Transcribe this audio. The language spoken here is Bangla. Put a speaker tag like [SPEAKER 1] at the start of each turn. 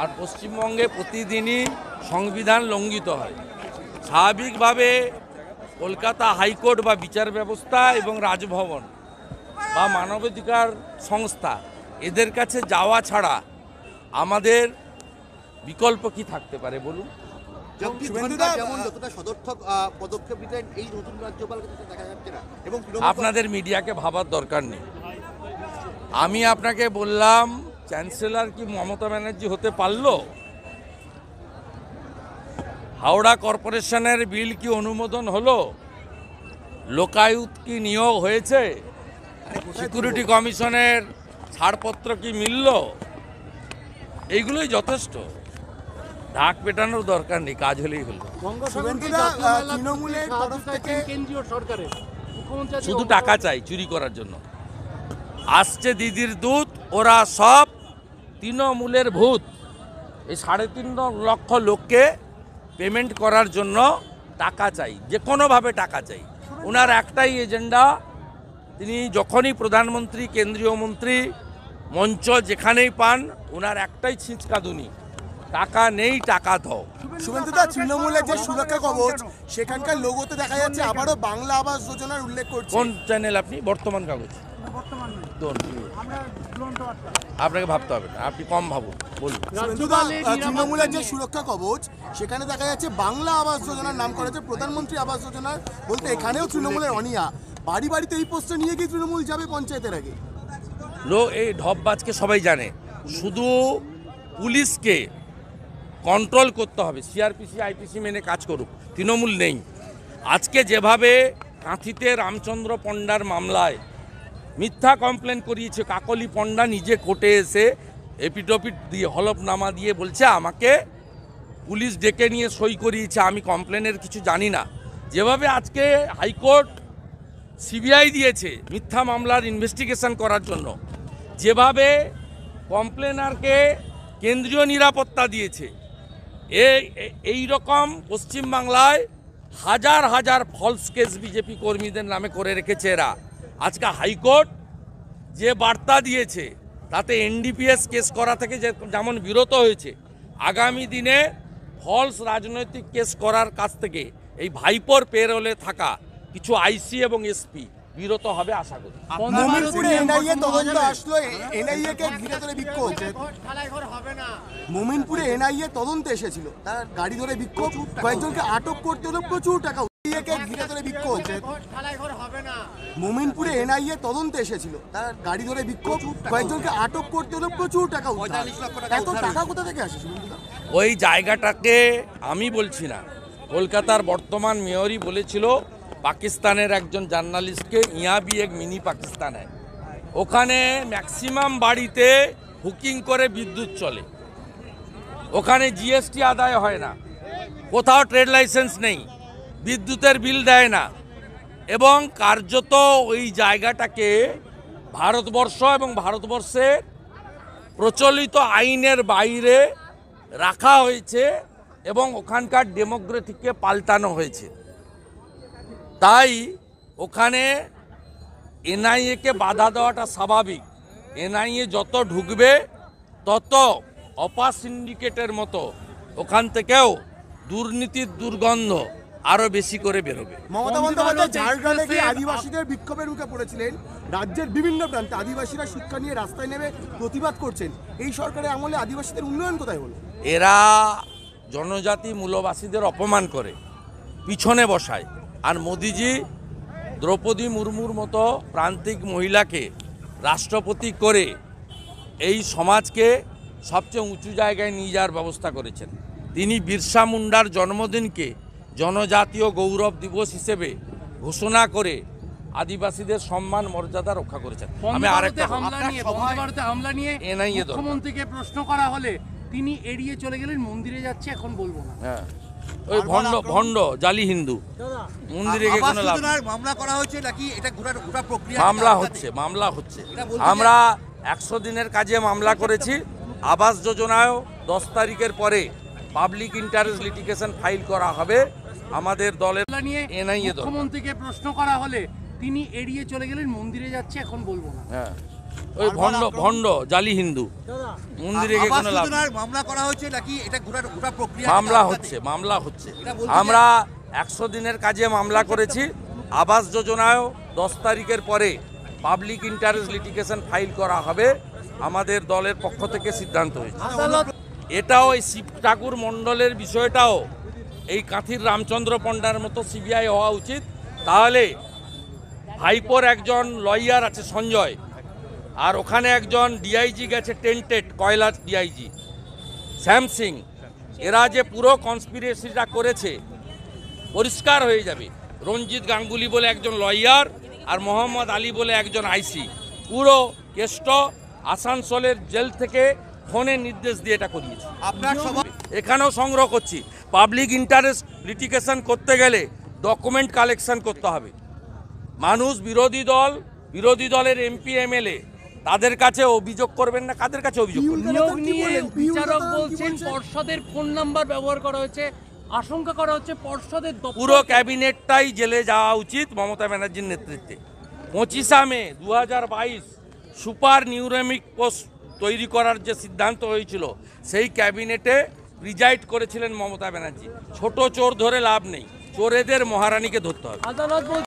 [SPEAKER 1] আর পশ্চিমবঙ্গে প্রতিদিনই সংবিধান লঙ্ঘিত হয় স্বাভাবিকভাবে কলকাতা হাইকোর্ট বা বিচার ব্যবস্থা এবং রাজভবন বা মানবাধিকার সংস্থা এদের কাছে যাওয়া ছাড়া আমাদের বিকল্প কি থাকতে পারে বলুন আপনাদের মিডিয়াকে ভাবার দরকার নেই আমি আপনাকে বললাম চ্যান্সেলার কি মমতা ব্যানার্জি হতে পারল হাওড়া কর্পোরেশনের বিল কি অনুমোদন হলো লোকায়ুত কি নিয়োগ হয়েছে সিকিউরিটি কমিশনের ছাড়পত্র কি মিলল এইগুলোই যথেষ্ট ঢাক পেটানোর দরকার নেই কাজ হলেই হলো শুধু টাকা চাই চুরি করার জন্য আসছে দিদির দুধ ওরা সব তৃণমূলের ভূত এই সাড়ে তিন লক্ষ লোককে পেমেন্ট করার জন্য টাকা চাই যে কোনোভাবে টাকা চাই ওনার একটাই এজেন্ডা তিনি যখনই প্রধানমন্ত্রী কেন্দ্রীয় মন্ত্রী মঞ্চ যেখানেই পান ওনার একটাই ছিঁচকাদুনি টাকা নেই টাকা দাও
[SPEAKER 2] শুভেন্দুদা তৃণমূলের যে সুরক্ষা কবচ সেখানকার লোগোতে দেখা যাচ্ছে আবারও বাংলা আবাস যোজনার উল্লেখ করছে কোন
[SPEAKER 1] চ্যানেল আপনি বর্তমান কাগজ আপনাকে ভাবতে হবে না আপনি কম ভাবুন বলুন তৃণমূলের যে
[SPEAKER 2] সুরক্ষা কবচ সেখানে দেখা যাচ্ছে বাংলা আবাস যোজনার নাম করা করেছে প্রধানমন্ত্রী আবাস যোজনার বলতে এখানেও তৃণমূলের অনিয়া বাড়ি বাড়িতে এই পোস্টে নিয়ে গিয়ে তৃণমূল যাবে পঞ্চায়েতের আগে
[SPEAKER 1] লো এই ঢপবাজকে সবাই জানে শুধু পুলিশকে কন্ট্রোল করতে হবে সিআরপিসি আইপিসি মেনে কাজ করুক তৃণমূল নেই আজকে যেভাবে কাঁথিতে রামচন্দ্র পণ্ডার মামলায় মিথ্যা কমপ্লেন করিয়েছে কাকলি পণ্ডা নিজে কোর্টে এসে এপিটোপিট দিয়ে হলফনামা দিয়ে বলছে আমাকে পুলিশ ডেকে নিয়ে সই করিয়েছে আমি কমপ্লেনের কিছু জানি না যেভাবে আজকে হাইকোর্ট সিবিআই দিয়েছে মিথ্যা মামলার ইনভেস্টিগেশন করার জন্য যেভাবে কমপ্লেনারকে কেন্দ্রীয় নিরাপত্তা দিয়েছে এই রকম পশ্চিমবাংলায় হাজার হাজার ফলস কেস বিজেপি কর্মীদের নামে করে রেখেছে এরা আজকে হাইকোর্ট যে বার্তা দিয়েছে তাতে এনডিপিএস কেস করা থেকে যেমন বিরত হয়েছে আগামী দিনে ফলস রাজনৈতিক কেস করার কাছ থেকে এই ভাইপোর পেরোলে থাকা কিছু আইসি এবং এসপি বিরত হবে আশা করি
[SPEAKER 2] মোমিনপুরে এনআইএ তদন্ত এসেছিল তার গাড়ি ধরে বিক্ষোভ কয়েকজনকে আটক করতে হলো প্রচুর টাকা ঘিরে ধরে বিক্ষোভ মোমিনপুরে এনআইএ তদন্ত এসেছিল তার গাড়ি ধরে বিক্ষোভ কয়েকজনকে আটক করতে হলো প্রচুর টাকা এত টাকা কোথা থেকে আসে
[SPEAKER 1] ওই জায়গাটাকে আমি বলছি না কলকাতার বর্তমান মেয়রই বলেছিল পাকিস্তানের একজন জার্নালিস্টকে ইয়া বি এক মিনি পাকিস্তান হয় ওখানে ম্যাক্সিমাম বাড়িতে হুকিং করে বিদ্যুৎ চলে ওখানে জিএসটি আদায় হয় না কোথাও ট্রেড লাইসেন্স নেই বিদ্যুতের বিল দেয় না এবং কার্যত ওই জায়গাটাকে ভারতবর্ষ এবং ভারতবর্ষের প্রচলিত আইনের বাইরে রাখা হয়েছে এবং ওখানকার ডেমোক্রেটিককে পাল্টানো হয়েছে তাই ওখানে এনআইএকে বাধা দেওয়াটা স্বাভাবিক এনআইএ যত ঢুকবে তত অপা সিন্ডিকেটের মতো ওখান থেকেও দুর্নীতির দুর্গন্ধ আরো বেশি করে বেরোবে মমতা বন্দ্যোপাধ্যায় ঝাড়গ্রামে গিয়ে
[SPEAKER 2] আদিবাসীদের বিক্ষোভের মুখে পড়েছিলেন রাজ্যের বিভিন্ন প্রান্তে আদিবাসীরা শিক্ষা নিয়ে রাস্তায় নেমে প্রতিবাদ করছেন এই সরকারের আমলে আদিবাসীদের উন্নয়ন কোথায় হল
[SPEAKER 1] এরা জনজাতি মূলবাসীদের অপমান করে পিছনে বসায় আর মোদিজি দ্রৌপদী মুর্মুর মতো প্রান্তিক মহিলাকে রাষ্ট্রপতি করে এই সমাজকে সবচেয়ে উঁচু জায়গায় নিয়ে যাওয়ার ব্যবস্থা করেছেন তিনি বিরসা মুন্ডার জন্মদিনকে জনজাতীয় গৌরব দিবস হিসেবে ঘোষণা করে আদিবাসীদের সম্মান মর্যাদা রক্ষা করেছেন আমি আরেকটা হামলা নিয়ে এনআইএ মুখ্যমন্ত্রীকে প্রশ্ন করা হলে তিনি এড়িয়ে চলে গেলেন মন্দিরে যাচ্ছে এখন বলবো না হ্যাঁ ওই ভণ্ড ভণ্ড জালি হিন্দু মন্দিরে গিয়ে কোনো লাভ মামলা করা হচ্ছে নাকি এটা গোটা গোটা প্রক্রিয়া মামলা হচ্ছে মামলা হচ্ছে আমরা একশো দিনের কাজে মামলা করেছি আবাস যোজনায়ও দশ তারিখের পরে পাবলিক ইন্টারেস্ট লিটিগেশন ফাইল করা হবে আমাদের দলের নিয়ে এনআইএ মুখ্যমন্ত্রীকে প্রশ্ন করা হলে তিনি এড়িয়ে চলে গেলেন মন্দিরে যাচ্ছে এখন বলবো না হ্যাঁ ওই ভণ্ড ভণ্ড জালি হিন্দু মন্দিরে গিয়ে কোনো লাভ মামলা করা হচ্ছে নাকি এটা গোটা গোটা প্রক্রিয়া মামলা হচ্ছে মামলা হচ্ছে আমরা একশো দিনের কাজে মামলা করেছি আবাস যোজনায়ও দশ তারিখের পরে পাবলিক ইন্টারেস্ট লিটিগেশন ফাইল করা হবে আমাদের দলের পক্ষ থেকে সিদ্ধান্ত হয়েছে আচ্ছা, এটাও এই শিব ঠাকুর মণ্ডলের বিষয়টাও এই কাঁথির রামচন্দ্র পণ্ডার মতো সিবিআই হওয়া উচিত তাহলে ভাইপোর একজন লয়ার আছে সঞ্জয় আর ওখানে একজন ডিআইজি গেছে টেন্টেড কয়লা ডিআইজি শ্যাম সিং এরা যে পুরো কনস্পিরেসিটা করেছে পরিষ্কার হয়ে যাবে রঞ্জিত গাঙ্গুলি বলে একজন লয়ার আর মোহাম্মদ আলী বলে একজন আইসি পুরো কেষ্ট আসানসোলের জেল থেকে ফোনের নির্দেশ দিয়ে এটা করিয়েছি আপনার এখানেও সংগ্রহ করছি পাবলিক ইন্টারেস্ট লিটিগেশন করতে গেলে ডকুমেন্ট কালেকশন করতে হবে মানুষ বিরোধী দল বিরোধী দলের এমপি এমএলএ তাদের কাছে অভিযোগ করবেন না কাদের কাছে অভিযোগ করবেন নিয়োগ নিয়ে বিচারক বলছেন পর্ষদের ফোন নাম্বার ব্যবহার করা হয়েছে আশঙ্কা করা হচ্ছে পর্ষদের পুরো ক্যাবিনেটটাই জেলে যাওয়া উচিত মমতা ব্যানার্জির নেতৃত্বে পঁচিশা মে দু সুপার নিউরামিক পোস্ট তৈরি করার যে সিদ্ধান্ত হয়েছিল সেই ক্যাবিনেটে রিজাইড করেছিলেন মমতা ব্যানার্জি ছোট চোর ধরে লাভ নেই চোরেদের মহারানীকে ধরতে
[SPEAKER 2] হবে